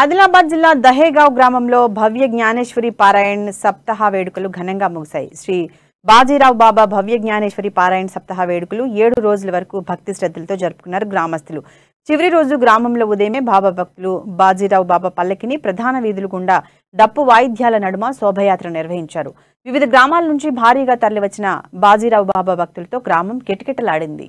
ఆదిలాబాద్ జిల్లా దహేగావ్ గ్రామంలో భవ్య జ్ఞానేశ్వరి పారాయణ్ సప్తాహ వేడుకలు ఘనంగా ముగిశాయి శ్రీ బాజీరావు బాబా భవ్య జ్ఞానేశ్వరి పారాయణ సప్తాహ వేడుకలు ఏడు రోజుల వరకు భక్తి శ్రద్ధలతో జరుపుకున్నారు గ్రామస్తులు చివరి రోజు గ్రామంలో ఉదయమే బాబా భక్తులు బాజీరావు బాబా పల్లకిని ప్రధాన వీధులు గుండా డప్పు వాయిద్యాల నడుమ శోభయాత్ర నిర్వహించారు వివిధ గ్రామాల నుంచి భారీగా తరలివచ్చిన బాజీరావు బాబా భక్తులతో గ్రామం కిటకిటలాడింది